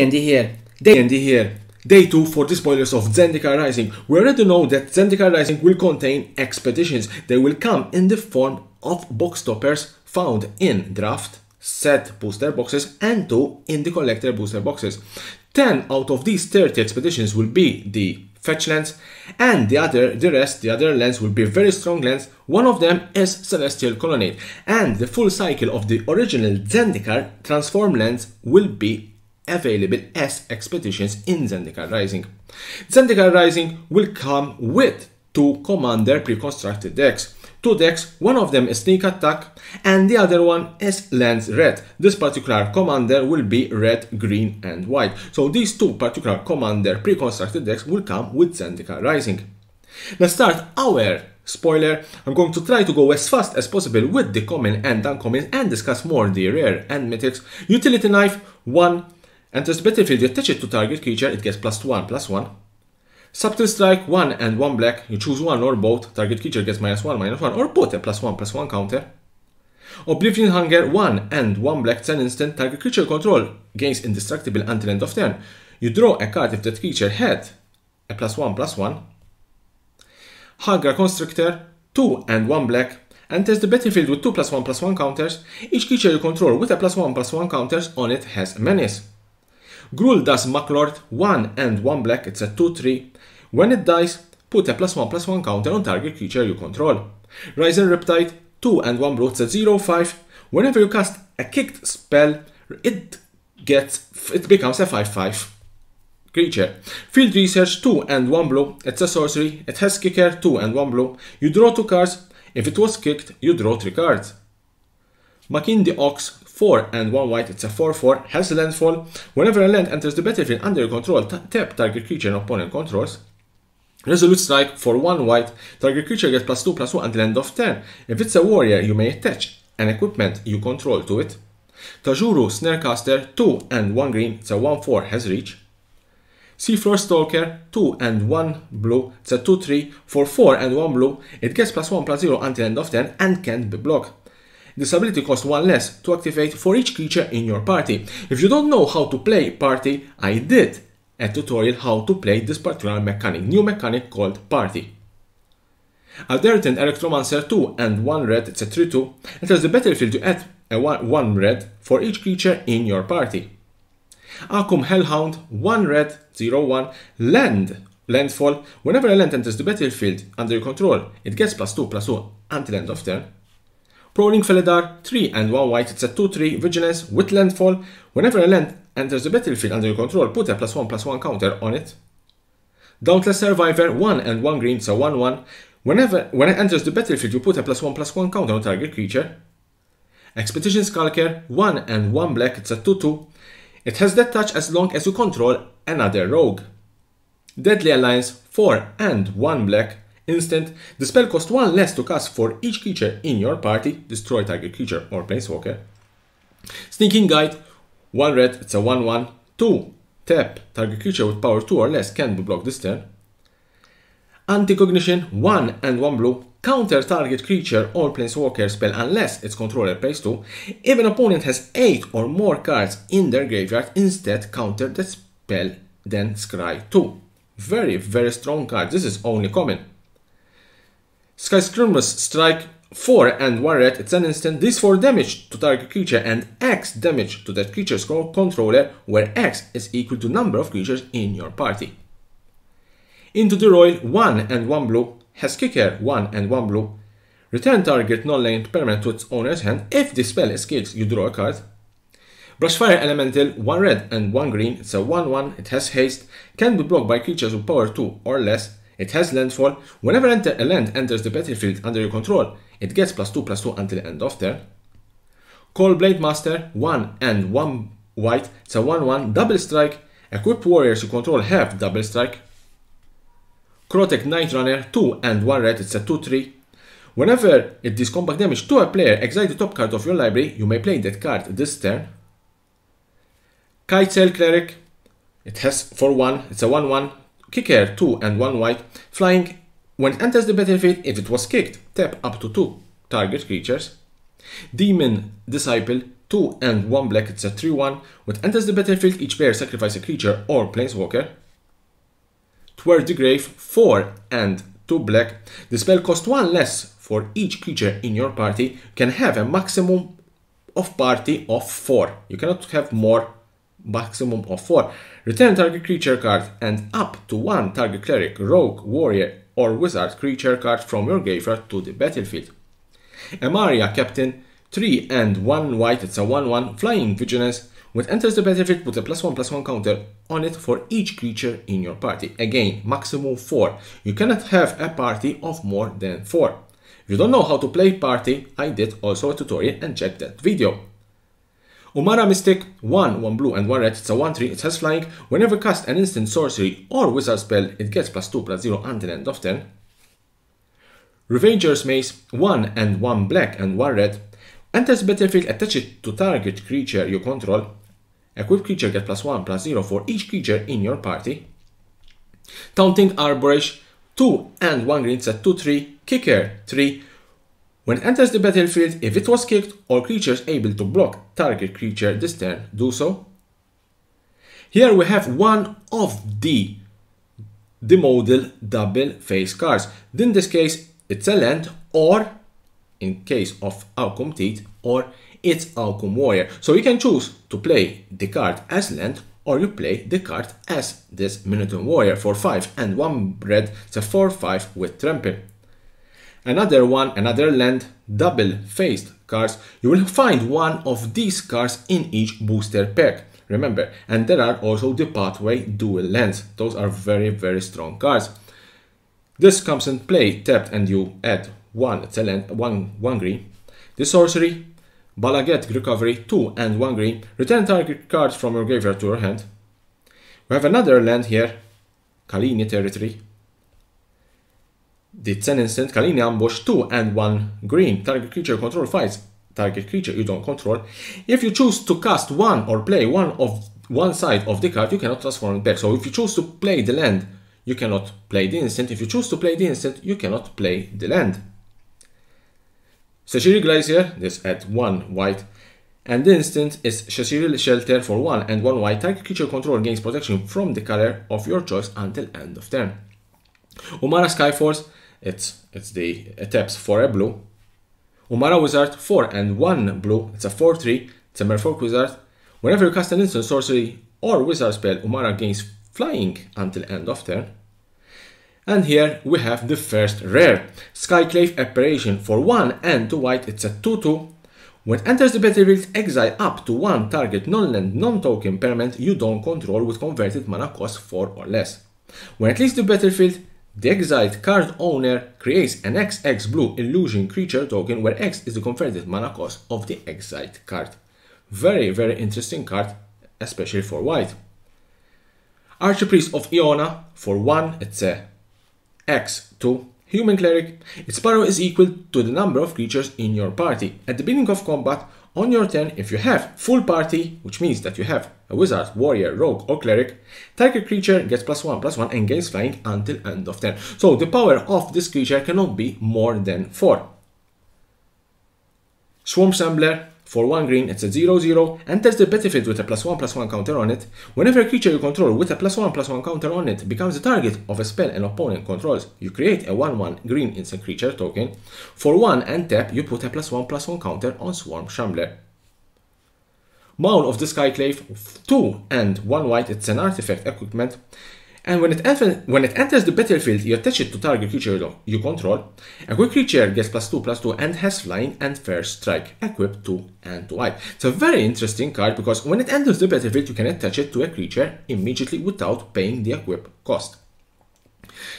end here. Day end here. Day 2 for the spoilers of Zendikar Rising. We already know that Zendikar Rising will contain expeditions. They will come in the form of box toppers found in draft, set booster boxes and 2 in the collector booster boxes. 10 out of these 30 expeditions will be the fetch lands and the other the rest the other lands will be very strong lands one of them is celestial colonnade and the full cycle of the original zendikar transform lands will be available as expeditions in Zendikar Rising. Zendikar Rising will come with two commander pre-constructed decks. Two decks, one of them is Sneak Attack and the other one is Lands Red. This particular commander will be red, green and white. So these two particular commander pre-constructed decks will come with Zendikar Rising. Let's start our Spoiler, I'm going to try to go as fast as possible with the common and uncommon and discuss more the rare and mythics. Utility Knife, 1 and the battlefield, if you it to target creature, it gets plus 1, plus 1. Subtle Strike 1 and 1 black, you choose one or both, target creature gets minus 1, minus 1, or both a plus 1, plus 1 counter. Oblivion Hunger 1 and 1 black 10 instant, target creature control gains indestructible until end of turn. You draw a card if that creature had a plus 1, plus 1. Hunger Constrictor 2 and 1 black, enters the battlefield with 2 plus 1 plus 1 counters. Each creature you control with a plus 1 plus 1 counters on it has menace. Gruul does Maclord 1 and 1 black, it's a 2-3. When it dies, put a plus 1 plus 1 counter on target creature you control. Rising Riptide 2 and 1 brutes at 0-5. Whenever you cast a kicked spell, it gets it becomes a 5-5 creature. Field Research 2 and 1 blue, it's a sorcery, it has kicker 2 and 1 blue, you draw 2 cards, if it was kicked, you draw 3 cards. Makin the Ox 4 and 1 white, it's a 4-4, has landfall. Whenever a land enters the battlefield under your control, tap target creature an opponent controls. Resolute Strike for 1 white, target creature gets plus 2 plus 1 until end of turn. If it's a warrior, you may attach an equipment you control to it. Tajuru Snarecaster 2 and 1 green, it's a 1-4, has reach. Seafloor Stalker 2 and 1 blue, it's a 2-3 for 4 and 1 blue, it gets plus 1 plus 0 until end of turn and can't be blocked. This ability costs one less to activate for each creature in your party. If you don't know how to play party, I did a tutorial how to play this particular mechanic, new mechanic called party. Alderton Electromancer 2 and 1 red, it's a 3-2, has the battlefield to add a 1 red for each creature in your party. Akum Hellhound, 1 red, 0 1, land, landfall, whenever a land enters the battlefield under your control, it gets plus 2 plus 2 until end of turn. Prowling Felidar, 3 and 1 white, it's a 2-3 Vigilance with Landfall. Whenever a land enters the battlefield under your control, put a plus 1 plus 1 counter on it. Dauntless Survivor, 1 and 1 green, a 1-1. Whenever when it enters the battlefield, you put a plus 1 plus 1 counter on target creature. Expedition Skulker, 1 and 1 black, it's a 2-2. It has that touch as long as you control another rogue. Deadly Alliance, 4 and 1 black, Instant. the spell costs one less to cast for each creature in your party, destroy target creature or planeswalker. Sneaking Guide, one red, it's a 1-1, two, tap, target creature with power two or less can be blocked this turn. Anti-cognition, one and one blue, counter target creature or planeswalker spell unless its controller pays 2. If an opponent has 8 or more cards in their graveyard, instead counter the spell, then scry 2. Very, very strong card. This is only common. Skyscreamless Strike 4 and 1 red, it's an instant. This 4 damage to target creature and X damage to that creature's controller, where X is equal to number of creatures in your party. Into the Royal 1 and 1 blue has kicker 1 and 1 blue. Return target non-land permanent to its owner's hand. If the spell is you draw a card. Brushfire Elemental, 1 red and 1 green, it's a 1-1, it has haste, can be blocked by creatures with power 2 or less, it has landfall. Whenever enter, a land enters the battlefield under your control, it gets plus 2 plus 2 until the end of turn. Call Blade Master, 1 and 1 white. It's a 1 1 double strike. Equip warriors you control have double strike. Krotek Knight Runner, 2 and 1 red. It's a 2 3. Whenever it deals combat damage to a player, exile the top card of your library. You may play that card this turn. Kitesel Cleric. It has four 1. It's a 1 1 kicker 2 and 1 white, flying when enters the battlefield if it was kicked, tap up to 2 target creatures. Demon Disciple 2 and 1 black, it's a 3-1. When enters the battlefield, each player sacrifice a creature or planeswalker. Toward the Grave 4 and 2 black. The spell costs 1 less for each creature in your party, can have a maximum of party of 4. You cannot have more maximum of 4. Return target creature card and up to one target cleric, rogue, warrior or wizard creature card from your graveyard to the battlefield. Amaria Captain 3 and 1 white, it's a 1-1 flying vigilance. When enters the battlefield, put a plus 1 plus 1 counter on it for each creature in your party. Again, maximum 4. You cannot have a party of more than 4. If you don't know how to play party, I did also a tutorial and check that video. Umara Mystic, 1, 1 blue and 1 red, it's a 1-3, it has flying. Whenever cast an instant sorcery or wizard spell, it gets plus 2, plus 0 until end of turn. Revenger's Mace, 1 and 1 black and 1 red. Enters battlefield, attach it to target creature you control. Equip creature get plus 1, plus 0 for each creature in your party. Taunting Arborish, 2 and 1 green, it's a 2-3, Kicker, 3, when enters the battlefield, if it was kicked or creatures able to block target creature this turn do so. Here we have one of the the model double face cards. In this case, it's a land or in case of Alcum Teeth or it's Alcum Warrior. So you can choose to play the card as land or you play the card as this Minotaur Warrior for 5 and 1 bread, it's a 4-5 with trample another one, another land, double-faced cards, you will find one of these cards in each booster pack. Remember, and there are also the pathway dual lands. Those are very, very strong cards. This comes in play tapped and you add one, talent, land, one, one green. The sorcery, Balaget recovery, two and one green. Return target cards from your graveyard to your hand. We have another land here, Kalini territory, the 10 instant Kalini ambush 2 and 1 green. Target creature control fights. Target creature you don't control. If you choose to cast one or play one of one side of the card, you cannot transform it back. So if you choose to play the land, you cannot play the instant. If you choose to play the instant, you cannot play the land. Sashiri Glacier, this at 1 white. And the instant is Shashiri Shelter for 1 and 1 white. Target creature control gains protection from the color of your choice until end of turn. Umara Skyforce, it's, it's the it taps for a blue. Umara Wizard, 4 and 1 blue, it's a 4-3, it's a Merfolk Wizard. Whenever you cast an instant sorcery or wizard spell, Umara gains flying until end of turn. And here we have the first rare, Skyclave Apparition. For 1 and 2 white, it's a 2-2. When it enters the battlefield, exile up to one target non-land non-token permanent you don't control with converted mana cost 4 or less. When it leaves the battlefield, the exiled card owner creates an XX blue illusion creature token where X is the converted mana cost of the exiled card. Very, very interesting card, especially for white. Archpriest of Iona for 1, it's a X2 Human Cleric, its power is equal to the number of creatures in your party. At the beginning of combat, on your turn, if you have full party, which means that you have a wizard, warrior, rogue or cleric, target creature gets plus one plus one and gains flying until end of turn. So the power of this creature cannot be more than four. Swarm Sambler for 1 green, it's a 0-0, enters the benefit with a plus 1 plus 1 counter on it. Whenever a creature you control with a plus 1 plus 1 counter on it becomes the target of a spell an opponent controls, you create a 1-1 green instant creature token. For 1 and tap, you put a plus 1 plus 1 counter on Swarm Shambler. Maul of the Skyclave, 2 and 1 white, it's an artifact equipment. And when it, when it the battlefield, you attach it to target creature you control. A quick creature gets plus 2 plus 2 and has flying and first strike, equipped 2 and white. It's a very interesting card because when it enters the battlefield, you can attach it to a creature immediately without paying the equip cost.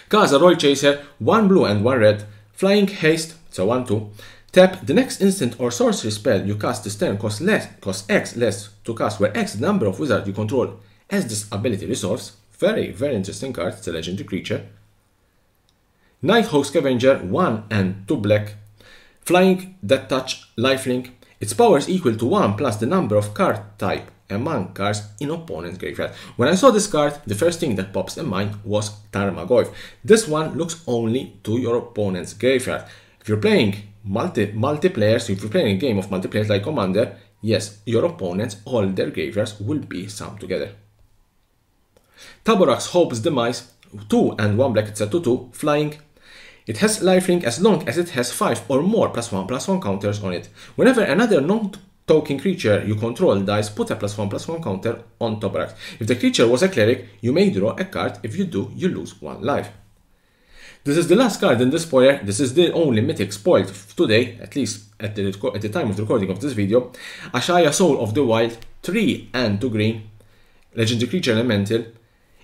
Cause a Royal Chaser, 1 blue and 1 red, flying haste, it's a 1 2. Tap the next instant or sorcery spell you cast this turn costs less costs X less to cast, where X the number of wizards you control as this ability resolves. Very, very interesting card. It's a legendary creature. Night Hawks Scavenger 1 and 2 black. Flying, Death Touch, Lifelink. Its power is equal to 1 plus the number of card type among cards in opponent's graveyard. When I saw this card, the first thing that pops in mind was Tarmogoyf. This one looks only to your opponent's graveyard. If you're playing multi multiplayer, so if you're playing a game of multiplayer like Commander, yes, your opponents, all their graveyards will be summed together. Taborak's hopes demise, 2 and 1 black, etc. 2, flying. It has lifelink as long as it has 5 or more plus 1 plus 1 counters on it. Whenever another non-token creature you control dies, put a plus 1 plus 1 counter on Taborak. If the creature was a cleric, you may draw a card. If you do, you lose 1 life. This is the last card in this spoiler. This is the only mythic spoiled today, at least at the, at the time of the recording of this video. Ashaya Soul of the Wild, 3 and 2 green, legendary creature elemental,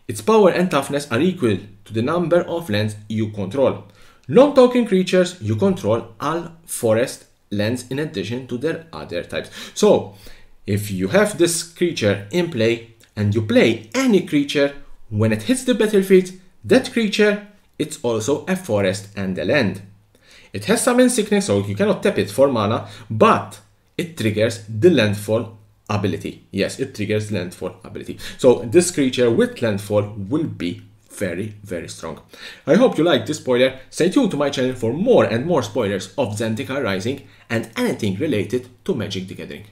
its power and toughness are equal to the number of lands you control. Non-token creatures you control are forest lands in addition to their other types. So, if you have this creature in play and you play any creature, when it hits the battlefield, that creature it's also a forest and a land. It has some sickness so you cannot tap it for mana, but it triggers the landfall ability. Yes, it triggers landfall ability. So this creature with landfall will be very, very strong. I hope you liked this spoiler. Stay tuned to my channel for more and more spoilers of Zendikar Rising and anything related to Magic the Gathering.